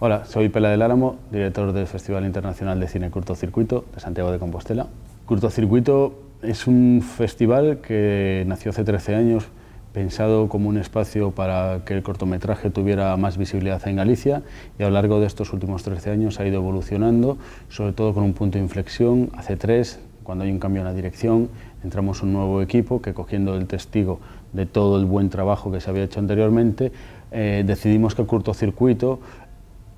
Hola, soy Pela del Álamo, director del Festival Internacional de Cine Circuito de Santiago de Compostela. Circuito es un festival que nació hace 13 años pensado como un espacio para que el cortometraje tuviera más visibilidad en Galicia y a lo largo de estos últimos 13 años ha ido evolucionando, sobre todo con un punto de inflexión hace tres, cuando hay un cambio en la dirección, entramos un nuevo equipo que cogiendo el testigo de todo el buen trabajo que se había hecho anteriormente, eh, decidimos que el Circuito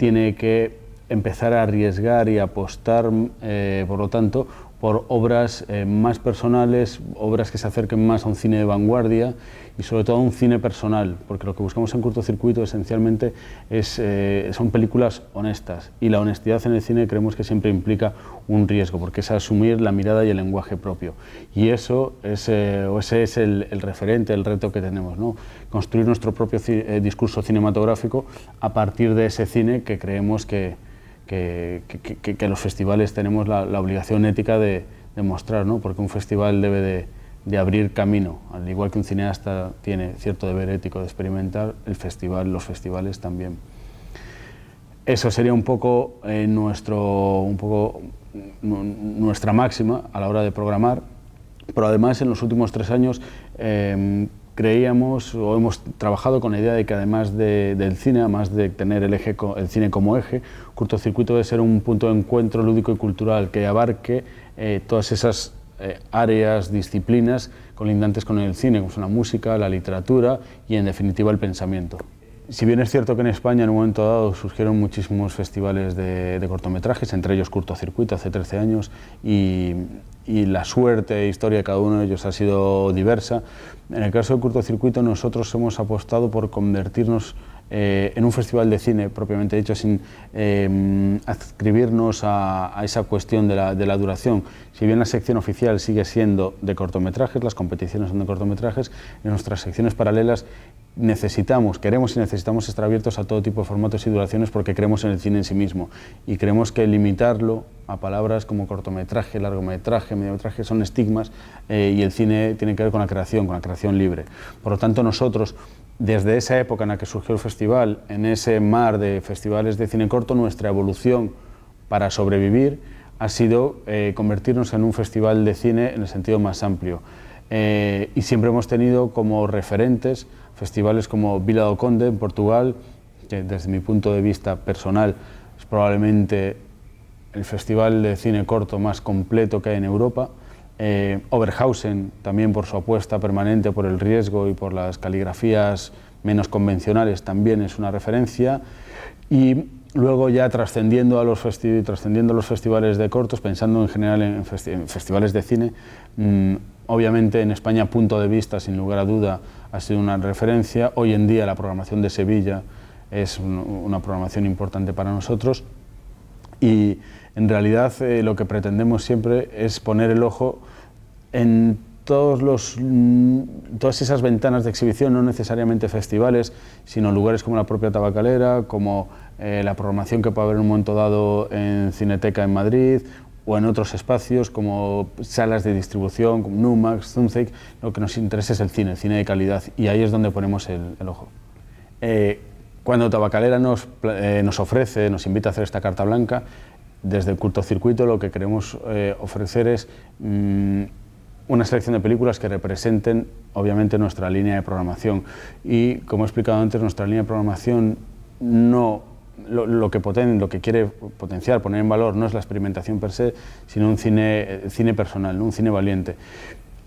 tiene que empezar a arriesgar y apostar, eh, por lo tanto, por obras eh, más personales, obras que se acerquen más a un cine de vanguardia y sobre todo a un cine personal, porque lo que buscamos en Circuito esencialmente es, eh, son películas honestas y la honestidad en el cine creemos que siempre implica un riesgo, porque es asumir la mirada y el lenguaje propio. Y eso es, eh, ese es el, referente, el reto que tenemos, ¿no? construir nuestro propio discurso cinematográfico a partir de ese cine que creemos que que, los festivales tenemos la, obligación ética de, mostrar, porque un festival debe de, abrir camino, al igual que un cineasta tiene cierto deber ético de experimentar, el festival, los festivales también. Eso sería un poco, eh, nuestro, un poco nuestra máxima a la hora de programar, pero además en los últimos tres años eh, creíamos o hemos trabajado con la idea de que además del cine, además de tener el, cine como eje, Curtocircuito debe ser un punto de encuentro lúdico y cultural que abarque eh, todas esas eh, áreas, disciplinas colindantes con el cine, como son la música, la literatura y en definitiva el pensamiento. Si bien es cierto que en España en un momento dado surgieron muchísimos festivales de, cortometrajes, entre ellos Circuito, hace 13 años, y, la suerte e historia de cada uno de ellos ha sido diversa. En el caso de Circuito nosotros hemos apostado por convertirnos eh, en un festival de cine propiamente dicho, sin em, adscribirnos a, esa cuestión de la, de la, duración. Si bien la sección oficial sigue siendo de cortometrajes, las competiciones son de cortometrajes, en nuestras secciones paralelas necesitamos, queremos y necesitamos estar abiertos a todo tipo de formatos y duraciones porque creemos en el cine en sí mismo y creemos que limitarlo a palabras como cortometraje, largometraje, mediometraje son estigmas eh, y el cine tiene que ver con la creación, con la creación libre. Por lo tanto, nosotros desde esa época en la que surgió el festival, en ese mar de festivales de cine corto, nuestra evolución para sobrevivir ha sido eh, convertirnos en un festival de cine en el sentido más amplio. Eh, y siempre hemos tenido como referentes festivales como Vila do Conde en Portugal, que desde mi punto de vista personal es probablemente el festival de cine corto más completo que hay en Europa, eh, Oberhausen también por su apuesta permanente por el riesgo y por las caligrafías menos convencionales también es una referencia y luego ya trascendiendo a los, trascendiendo los festivales de cortos, pensando en general en, festivales de cine, mm, Obviamente en España Punto de Vista, sin lugar a duda, ha sido una referencia. Hoy en día la programación de Sevilla es una programación importante para nosotros y en realidad eh, lo que pretendemos siempre es poner el ojo en todos los, mm, todas esas ventanas de exhibición, no necesariamente festivales, sino lugares como la propia Tabacalera, como eh, la programación que puede haber en un momento dado en Cineteca en Madrid o en otros espacios como salas de distribución, como Numax, Zunzeig, lo que nos interesa es el cine, el cine de calidad, y ahí es donde ponemos el, ojo. Eh, cuando Tabacalera nos, eh, nos, ofrece, nos invita a hacer esta carta blanca, desde el Circuito lo que queremos eh, ofrecer es mm, una selección de películas que representen obviamente nuestra línea de programación. Y como he explicado antes, nuestra línea de programación no lo, que poten, lo que quiere potenciar, poner en valor, no es la experimentación per se, sino un cine, eh, cine personal, un cine valiente.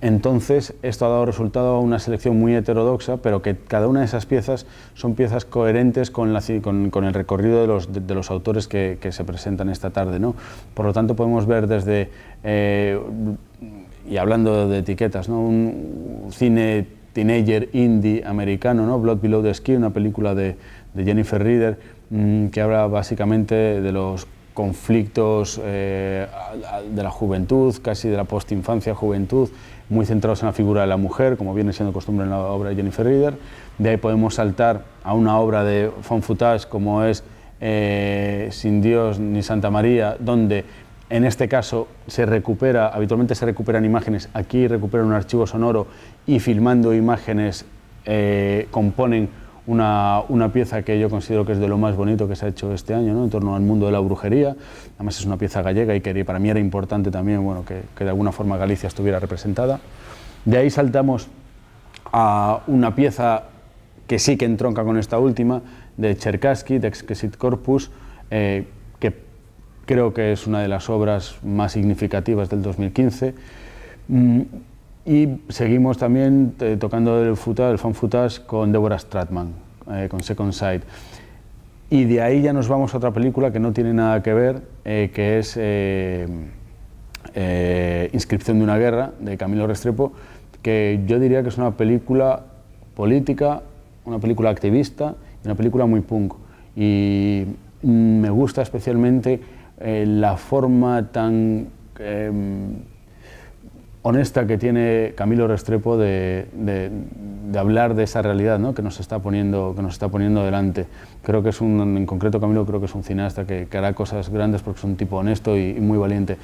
Entonces, esto ha dado resultado a una selección muy heterodoxa, pero que cada una de esas piezas son piezas coherentes con, la, con, el recorrido de los, de, los autores que, que, se presentan esta tarde. ¿no? Por lo tanto, podemos ver desde, eh, y hablando de etiquetas, ¿no? un cine teenager indie americano, ¿no? Blood Below the Skin, una película de, de Jennifer Reader, Mm, que habla básicamente de los conflictos eh, de la juventud, casi de la postinfancia, juventud, muy centrados en la figura de la mujer, como viene siendo costumbre en la obra de Jennifer Reader. De ahí podemos saltar a una obra de Futage como es eh, Sin Dios ni Santa María, donde en este caso se recupera, habitualmente se recuperan imágenes, aquí recuperan un archivo sonoro y filmando imágenes eh, componen una, una, pieza que yo considero que es de lo más bonito que se ha hecho este año, en torno al mundo de la brujería. Además es una pieza gallega y que para mí era importante también bueno, que, de alguna forma Galicia estuviera representada. De ahí saltamos a una pieza que sí que entronca con esta última, de Cherkasky de Exquisite Corpus, eh, que creo que es una de las obras más significativas del 2015. Y seguimos también eh, tocando el futa, el fan con Deborah Stratman, eh, con Second Sight. Y de ahí ya nos vamos a otra película que no tiene nada que ver, eh, que es Inscripción de una guerra, de Camilo Restrepo, que yo diría que es una película política, una película activista y una película muy punk. Y mm, me gusta especialmente la forma tan em, honesta que tiene Camilo Restrepo de, hablar de esa realidad ¿no? que, nos está poniendo, que nos está poniendo delante. Creo que es un, en concreto Camilo creo que es un cineasta que, hará cosas grandes porque es un tipo honesto y, muy valiente.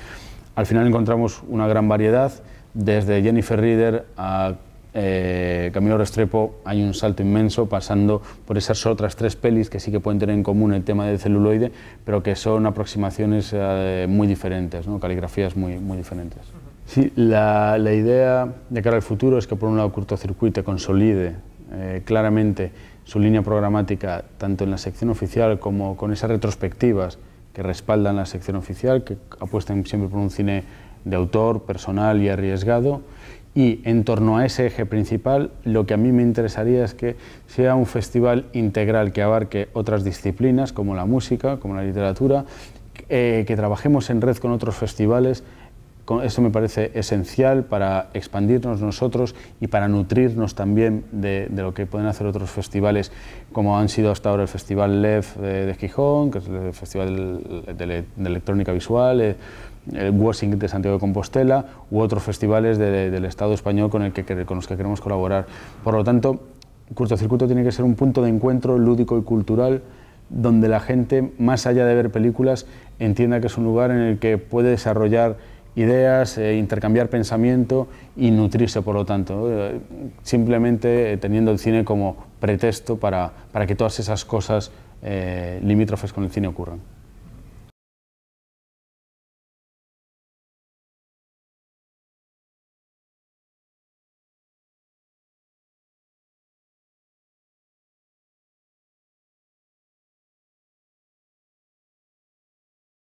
Al final encontramos una gran variedad, desde Jennifer Reader a eh, Camilo Restrepo hay un salto inmenso pasando por esas otras tres pelis que sí que pueden tener en común el tema del celuloide, pero que son aproximaciones eh, muy diferentes, caligrafías muy diferentes. Sí, la, idea de cara al futuro es que por un lado cortocircuite consolide eh, claramente su línea programática tanto en la sección oficial como con esas retrospectivas que respaldan la sección oficial, que apuestan siempre por un cine de autor, personal y arriesgado. Y en torno a ese eje principal, lo que a mí me interesaría es que sea un festival integral que abarque otras disciplinas como la música, como la literatura, eh, que trabajemos en red con otros festivales eso me parece esencial para expandirnos nosotros y para nutrirnos también de, lo que pueden hacer otros festivales, como han sido hasta ahora el Festival LEF eh, de, Gijón, que es el Festival de, Electrónica Visual, eh, el Washington de Santiago de Compostela u otros festivales del Estado español con, el que, con los que queremos colaborar. Por lo tanto, Curto Circuito tiene que ser un punto de encuentro lúdico y cultural donde la gente, más allá de ver películas, entienda que es un lugar en el que puede desarrollar ideas, eh, intercambiar pensamiento y nutrirse, por lo tanto. Eh, simplemente eh, teniendo el cine como pretexto para que todas esas cosas limítrofes con el cine ocurran.